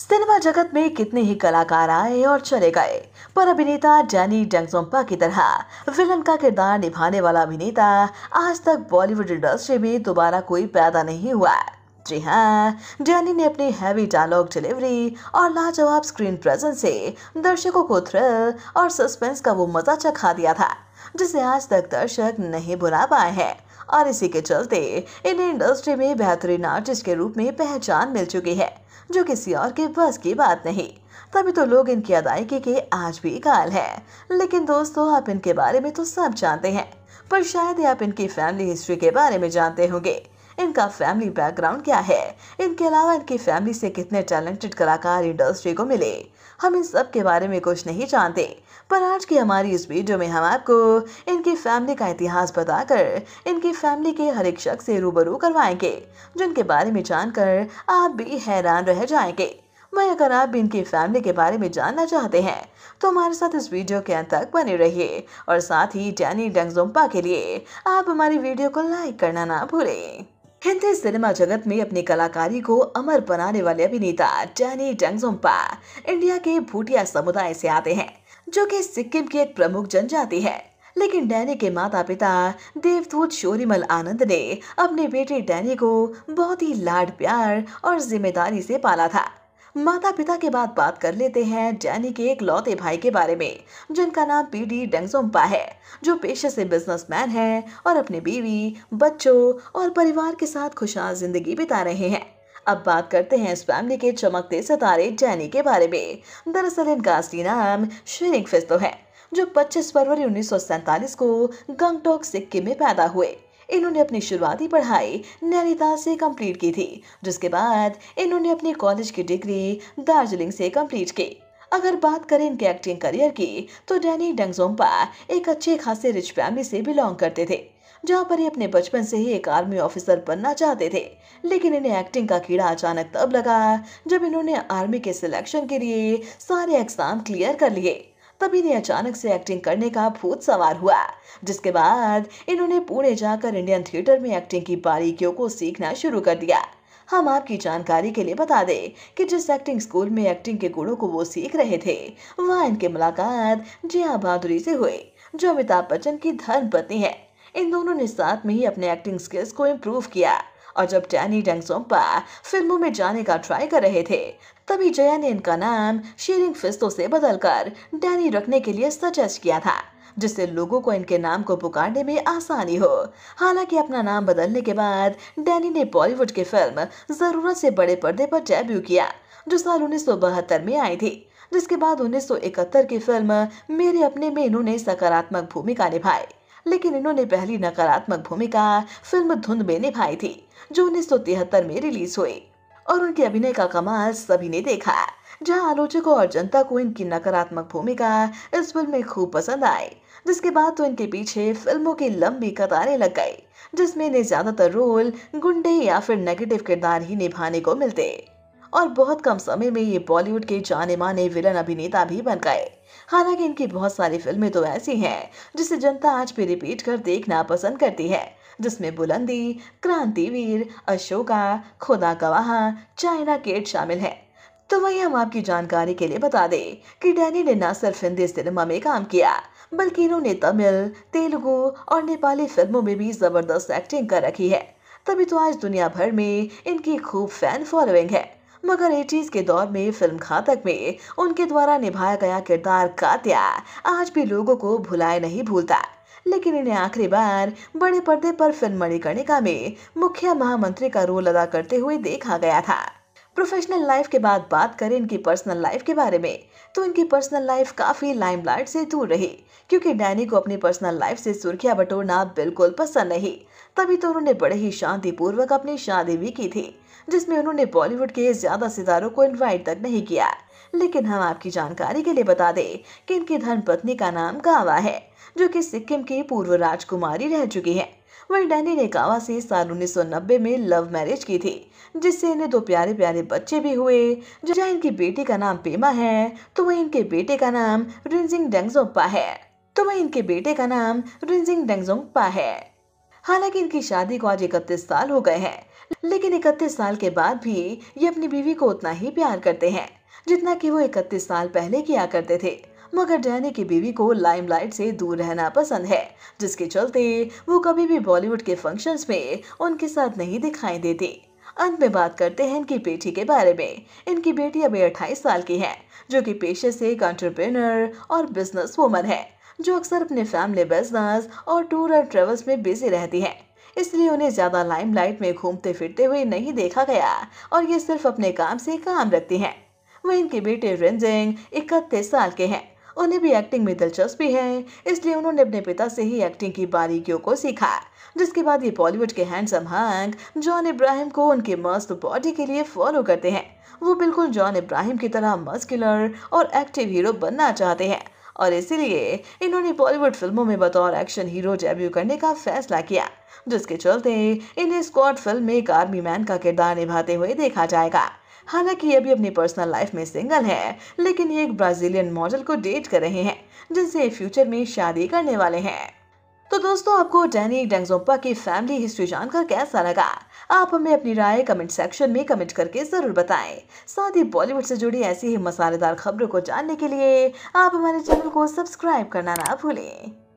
cinema जगत में कितने ही कलाकार आए और चले गए पर अभिनेता डैनी डेंगजोम्पा की तरह विलन का किरदार निभाने वाला अभिनेता आज तक बॉलीवुड इंडस्ट्री में दोबारा कोई पैदा नहीं हुआ है जी हाँ डैनी ने अपनी हैवी डायलॉग डिलीवरी और लाजवाब स्क्रीन प्रेजेंस से दर्शकों को थ्रिल और सस्पेंस का वो मजा चखा दिया था जिसे आज तक दर्शक नहीं भुला पाए हैं और इसी के चलते इन्हें इंडस्ट्री में बेहतरीन आर्टिस्ट के रूप में पहचान मिल चुकी है जो किसी और के बस की बात नहीं तभी तो लोग इनकी अदायगी के आज भी काल है लेकिन दोस्तों आप इनके बारे में तो सब जानते हैं पर शायद आप इनकी फैमिली हिस्ट्री के बारे में जानते होंगे इनका फैमिली बैकग्राउंड क्या है इनके अलावा इनकी फैमिली से कितने टैलेंटेड कलाकार इंडस्ट्री को मिले हम इन सब के बारे में कुछ नहीं जानते पर आज की हमारी इस वीडियो में हम आपको इनकी फैमिली का इतिहास बताकर इनकी फैमिली के हर एक शख्स से रूबरू करवाएंगे जिनके बारे में जानकर आप भी हैरान रह जाएंगे वही अगर आप भी इनकी फैमिली के बारे में जानना चाहते हैं तो हमारे साथ इस वीडियो के अंत तक बने रहिए और साथ ही डैनी डंगजोम्पा के लिए आप हमारी वीडियो को लाइक करना ना भूलें हिंदी सिनेमा जगत में अपनी कलाकारी को अमर बनाने वाले अभिनेता डैनी डेंगजोम्पा इंडिया के भूटिया समुदाय से आते हैं जो कि सिक्किम की एक प्रमुख जनजाति है लेकिन डैनी के माता पिता देवदूत शोरीमल आनंद ने अपने बेटे डैनी को बहुत ही लाड प्यार और जिम्मेदारी से पाला था माता पिता के बाद बात कर लेते हैं डैनी के एक लौते भाई के बारे में जिनका नाम पी डी डेंगजोम्पा है जो पेशे से बिजनेसमैन है और अपने बीवी बच्चों और परिवार के साथ खुशहाल जिंदगी बिता रहे हैं अब बात करते हैं इस फैमिली के चमकते सितारे जैनी के बारे में दरअसल इनका असली नाम श्रीनिंग फिस्तो है जो 25 फरवरी उन्नीस को गंगटोक सिक्किम में पैदा हुए इन्होंने अपनी शुरुआती पढ़ाई नैनीताल से कंप्लीट की थी जिसके बाद इन्होंने अपनी कॉलेज की डिग्री दार्जिलिंग से कंप्लीट की अगर बात करें इनके एक्टिंग करियर की तो डैनी डेंगजोम्पा एक अच्छे खासे रिच फैमिली से बिलोंग करते थे जहाँ पर ये अपने बचपन से ही एक आर्मी ऑफिसर बनना चाहते थे लेकिन इन्हें एक्टिंग का कीड़ा अचानक तब लगा जब इन्होंने आर्मी के सिलेक्शन के लिए सारे एग्जाम क्लियर कर लिए तभी इन्हें अचानक से एक्टिंग करने का भूत सवार हुआ जिसके बाद इन्होंने पुणे जाकर इंडियन थिएटर में एक्टिंग की बारीकियों को सीखना शुरू कर दिया हम आपकी जानकारी के लिए बता दें कि जिस एक्टिंग स्कूल में एक्टिंग के गुणों को वो सीख रहे थे वहाँ इनकी मुलाकात जिया बहादुरी से हुई जो अमिताभ बच्चन की धर्म पत्नी है इन दोनों ने साथ में ही अपने एक्टिंग स्किल्स को इम्प्रूव किया और जब डैनी डेंगसोम्पा फिल्मों में जाने का ट्राई कर रहे थे तभी जया ने इनका नाम शेरिंग फिस्तो से बदलकर डैनी रखने के लिए सजेस्ट किया था जिससे लोगों को इनके नाम को पुकारने में आसानी हो हालांकि अपना नाम बदलने के बाद डैनी ने बॉलीवुड की फिल्म जरूरत से बड़े पर्दे पर डेब्यू किया जो साल उन्नीस में आई थी जिसके बाद 1971 की फिल्म मेरे अपने में इन्होंने सकारात्मक भूमिका निभाई लेकिन इन्होंने पहली नकारात्मक भूमिका फिल्म धुंध में निभाई थी जो उन्नीस में रिलीज हुई और उनके अभिनय का कमाल सभी ने देखा जहां आलोचकों और जनता को इनकी नकारात्मक भूमिका इस फिल्म में खूब पसंद आई जिसके बाद तो इनके पीछे फिल्मों की लंबी कतारें लग गई जिसमें इन्हें ज्यादातर रोल गुंडे या फिर नेगेटिव किरदार ही निभाने को मिलते और बहुत कम समय में ये बॉलीवुड के जाने माने विलन अभिनेता भी बन गए हालांकि इनकी बहुत सारी फिल्में तो ऐसी हैं जिसे जनता आज भी रिपीट कर देखना पसंद करती है जिसमें बुलंदी क्रांतिवीर अशोका खुदा गवाह चाइना केट शामिल है तो वही हम आपकी जानकारी के लिए बता दें कि डैनी ने न सिर्फ हिंदी सिनेमा में काम किया बल्कि इन्होंने तमिल तेलुगु और नेपाली फिल्मों में भी जबरदस्त एक्टिंग कर रखी है तभी तो आज दुनिया भर में इनकी खूब फैन फॉलोइंग है मगर एटीज के दौर में फिल्म घातक में उनके द्वारा निभाया गया किरदार कात्या आज भी लोगों को भुलाए नहीं भूलता लेकिन इन्हें आखिरी बार बड़े पर्दे पर फिल्म मणिकर्णिका में मुख्य महामंत्री का रोल अदा करते हुए देखा गया था प्रोफेशनल लाइफ के बाद बात करें इनकी पर्सनल लाइफ के बारे में तो इनकी पर्सनल लाइफ काफ़ी लाइमलाइट से दूर रही क्योंकि डैनी को अपनी पर्सनल लाइफ से सुर्खियां बटोरना बिल्कुल पसंद नहीं तभी तो उन्होंने बड़े ही शांतिपूर्वक अपनी शादी भी की थी जिसमें उन्होंने बॉलीवुड के ज़्यादा सितारों को इन्वाइट तक नहीं किया लेकिन हम आपकी जानकारी के लिए बता दें कि इनकी धर्म पत्नी का नाम गावा है जो कि सिक्किम की पूर्व राजकुमारी रह चुकी है वहीं डैनी ने कावा से साल 1990 में लव मैरिज की थी जिससे इन्हें दो प्यारे प्यारे बच्चे भी हुए जहाँ इनकी बेटी का नाम पेमा है तो वही इनके बेटे का नाम रिंजिंग डेंगजोंगपा है तो वही इनके बेटे का नाम रिंजिंग डेंगजोंगपा है हालांकि इनकी शादी को आज इकतीस साल हो गए हैं लेकिन इकतीस साल के बाद भी ये अपनी बीवी को उतना ही प्यार करते हैं जितना कि वो इकतीस साल पहले किया करते थे मगर डैनी की बीवी को लाइमलाइट से दूर रहना पसंद है जिसके चलते वो कभी भी बॉलीवुड के फंक्शंस में उनके साथ नहीं दिखाई देती अंत में बात करते हैं इनकी बेटी के बारे में इनकी बेटी अभी अट्ठाईस साल की है जो कि पेशे से एक एंटरप्रेनर और बिजनेस वूमन है जो अक्सर अपने फैमिली बिजनेस और टूर एंड ट्रेवल्स में बिजी रहती है इसलिए उन्हें ज़्यादा लाइमलाइट में घूमते फिरते हुए नहीं देखा गया और ये सिर्फ अपने काम से काम रखती हैं वह इनके बेटे रेंजिंग इकतीस साल के हैं उन्हें भी एक्टिंग में दिलचस्पी है इसलिए उन्होंने अपने पिता से ही एक्टिंग की बारीकियों को सीखा जिसके बाद ये बॉलीवुड के हैंडसम हंक जॉन इब्राहिम को उनके मस्त बॉडी के लिए फॉलो करते हैं वो बिल्कुल जॉन इब्राहिम की तरह मस्कुलर और एक्टिव हीरो बनना चाहते हैं और इसीलिए इन्होंने बॉलीवुड फिल्मों में बतौर एक्शन हीरो डेब्यू करने का फैसला किया जिसके चलते इन्हें स्कॉट फिल्म में एक आर्मी मैन का किरदार निभाते हुए देखा जाएगा हालांकि ये भी अपनी पर्सनल लाइफ में सिंगल है लेकिन ये एक ब्राजीलियन मॉडल को डेट कर रहे हैं जिनसे फ्यूचर में शादी करने वाले हैं तो दोस्तों आपको डैनी डेंगजोपा की फैमिली हिस्ट्री जानकर कैसा लगा आप हमें अपनी राय कमेंट सेक्शन में कमेंट करके ज़रूर बताएं साथ ही बॉलीवुड से जुड़ी ऐसी ही मसालेदार खबरों को जानने के लिए आप हमारे चैनल को सब्सक्राइब करना ना भूलें